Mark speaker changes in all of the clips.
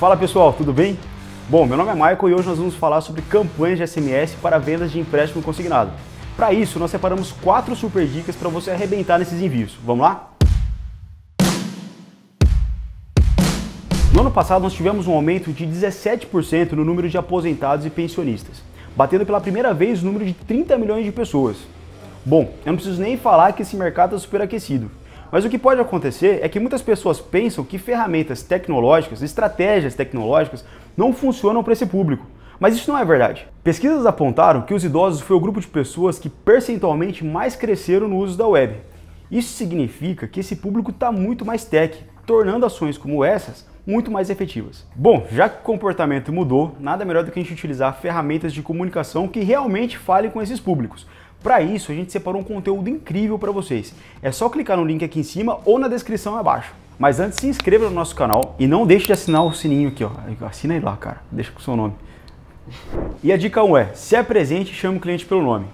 Speaker 1: Fala pessoal, tudo bem? Bom, meu nome é Michael e hoje nós vamos falar sobre campanhas de SMS para vendas de empréstimo consignado. Para isso, nós separamos quatro super dicas para você arrebentar nesses envios. Vamos lá? No ano passado, nós tivemos um aumento de 17% no número de aposentados e pensionistas, batendo pela primeira vez o número de 30 milhões de pessoas. Bom, eu não preciso nem falar que esse mercado está superaquecido. Mas o que pode acontecer é que muitas pessoas pensam que ferramentas tecnológicas, estratégias tecnológicas, não funcionam para esse público. Mas isso não é verdade. Pesquisas apontaram que os idosos foi o grupo de pessoas que percentualmente mais cresceram no uso da web. Isso significa que esse público está muito mais tech, tornando ações como essas muito mais efetivas. Bom, já que o comportamento mudou, nada melhor do que a gente utilizar ferramentas de comunicação que realmente falem com esses públicos, para isso, a gente separou um conteúdo incrível para vocês. É só clicar no link aqui em cima ou na descrição abaixo. Mas antes, se inscreva no nosso canal e não deixe de assinar o sininho aqui, ó. Assina aí lá, cara. Deixa com o seu nome. E a dica 1 é: se apresente e chame o cliente pelo nome.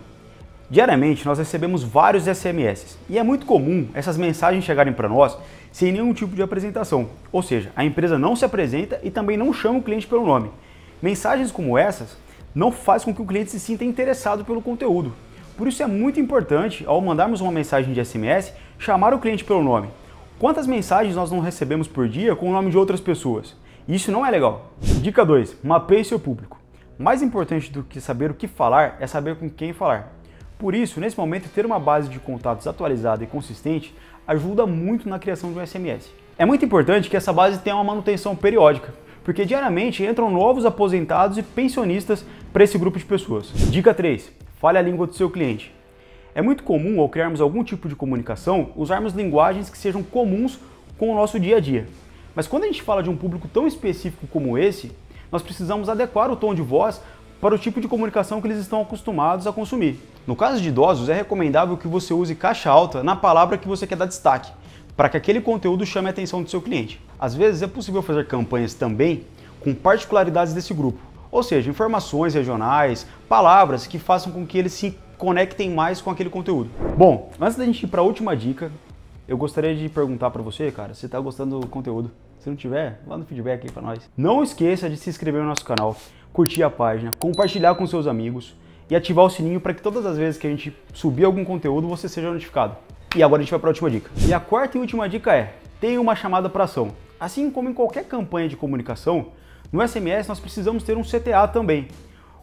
Speaker 1: Diariamente nós recebemos vários SMS e é muito comum essas mensagens chegarem para nós sem nenhum tipo de apresentação, ou seja, a empresa não se apresenta e também não chama o cliente pelo nome. Mensagens como essas não faz com que o cliente se sinta interessado pelo conteúdo. Por isso é muito importante, ao mandarmos uma mensagem de SMS, chamar o cliente pelo nome. Quantas mensagens nós não recebemos por dia com o nome de outras pessoas? Isso não é legal. Dica 2: mapeie seu público. Mais importante do que saber o que falar é saber com quem falar. Por isso, nesse momento, ter uma base de contatos atualizada e consistente ajuda muito na criação de um SMS. É muito importante que essa base tenha uma manutenção periódica, porque diariamente entram novos aposentados e pensionistas para esse grupo de pessoas. Dica 3: Fale a língua do seu cliente. É muito comum, ao criarmos algum tipo de comunicação, usarmos linguagens que sejam comuns com o nosso dia a dia. Mas quando a gente fala de um público tão específico como esse, nós precisamos adequar o tom de voz para o tipo de comunicação que eles estão acostumados a consumir. No caso de idosos, é recomendável que você use caixa alta na palavra que você quer dar destaque, para que aquele conteúdo chame a atenção do seu cliente. Às vezes é possível fazer campanhas também com particularidades desse grupo, ou seja, informações regionais, palavras que façam com que eles se conectem mais com aquele conteúdo. Bom, antes da gente ir para a última dica, eu gostaria de perguntar para você, cara, se está gostando do conteúdo. Se não tiver, manda um feedback aí para nós. Não esqueça de se inscrever no nosso canal, curtir a página, compartilhar com seus amigos e ativar o sininho para que todas as vezes que a gente subir algum conteúdo você seja notificado. E agora a gente vai para a última dica. E a quarta e última dica é: tenha uma chamada para ação. Assim como em qualquer campanha de comunicação, no SMS nós precisamos ter um CTA também.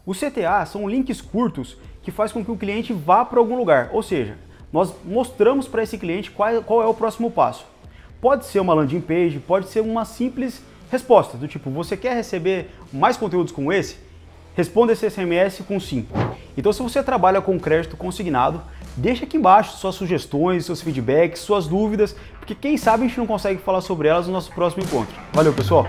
Speaker 1: Os CTA são links curtos que faz com que o cliente vá para algum lugar, ou seja, nós mostramos para esse cliente qual, qual é o próximo passo. Pode ser uma landing page, pode ser uma simples resposta do tipo, você quer receber mais conteúdos como esse? Responda esse SMS com sim. Então se você trabalha com crédito consignado, deixa aqui embaixo suas sugestões, seus feedbacks, suas dúvidas, porque quem sabe a gente não consegue falar sobre elas no nosso próximo encontro. Valeu pessoal!